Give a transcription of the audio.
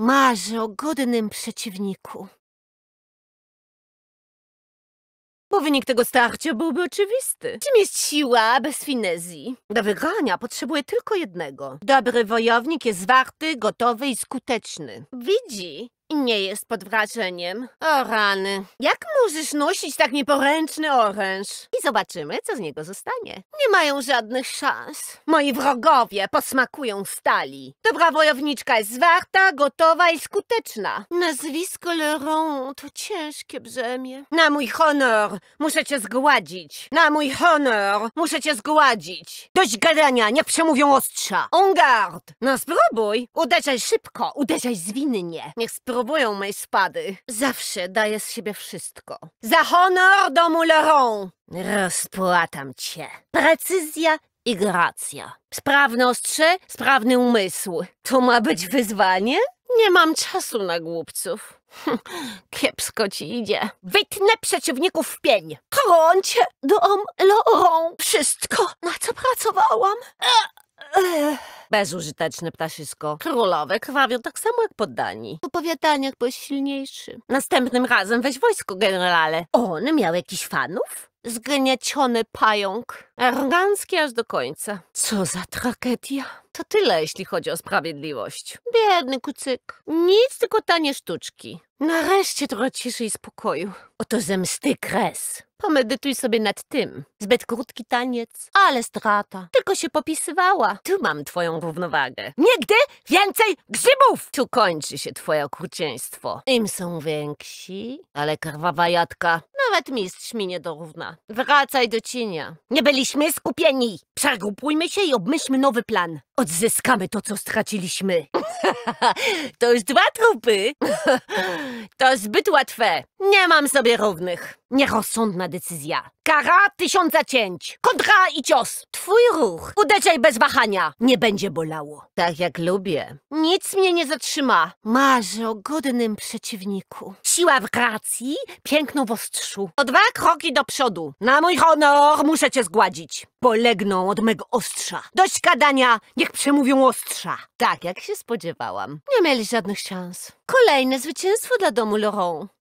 Marzę o godnym przeciwniku. Bo wynik tego starcia byłby oczywisty. Czym jest siła bez finezji? Do wygrania potrzebuje tylko jednego. Dobry wojownik jest warty, gotowy i skuteczny. Widzi, nie jest pod wrażeniem. O rany. Jak możesz nosić tak nieporęczny oręż? I zobaczymy, co z niego zostanie. Nie mają żadnych szans. Moi wrogowie posmakują stali. Dobra wojowniczka jest zwarta, gotowa i skuteczna. Nazwisko Laurent to ciężkie brzemię. Na mój honor muszę cię zgładzić. Na mój honor muszę cię zgładzić. Dość gadania, nie przemówią ostrza. On guard. No spróbuj. Uderzaj szybko, uderzaj zwinnie. Niech spróbuj próbują mej spady. Zawsze daję z siebie wszystko. Za honor domu Laurent! Rozpłatam cię. Precyzja i gracja. Sprawne ostrze, sprawny umysł. To ma być wyzwanie? Nie mam czasu na głupców. Hm, kiepsko ci idzie. Wytnę przeciwników w pień. Koroncie, dom, Laurent. Wszystko, na co pracowałam. E, e. Bezużyteczne ptaszysko. Królowe krwawią tak samo jak poddani. W opowiadaniach byłeś silniejszy. Następnym razem weź wojsko, generale. One miały jakiś fanów? Zgnieciony pająk. Arogancki aż do końca. Co za tragedia. To tyle, jeśli chodzi o sprawiedliwość. Biedny kucyk. Nic, tylko tanie sztuczki. Nareszcie trochę ciszy i spokoju. Oto zemsty kres. Pomedytuj sobie nad tym. Zbyt krótki taniec, ale strata. Tylko się popisywała. Tu mam twoją równowagę. Nigdy więcej grzybów! Tu kończy się twoje okrucieństwo. Im są więksi, ale krwawa jadka nawet mistrz mi nie dorówna. Wracaj do cienia. Nie byliśmy skupieni. Przegrupujmy się i obmyślmy nowy plan. Odzyskamy to, co straciliśmy. to już dwa trupy. to zbyt łatwe. Nie mam sobie równych. Nierozsądna decyzja. Kara tysiąca cięć. Kontra i cios. Twój ruch. Uderzaj bez wahania. Nie będzie bolało. Tak jak lubię. Nic mnie nie zatrzyma. Marzę o godnym przeciwniku. Siła w gracji, piękno w ostrzu. O dwa kroki do przodu. Na mój honor muszę cię zgładzić. Polegną od mego ostrza. Dość gadania. Niech niech przemówią ostrza. Tak, jak się spodziewałam. Nie mieli żadnych szans. Kolejne zwycięstwo dla domu Laurent.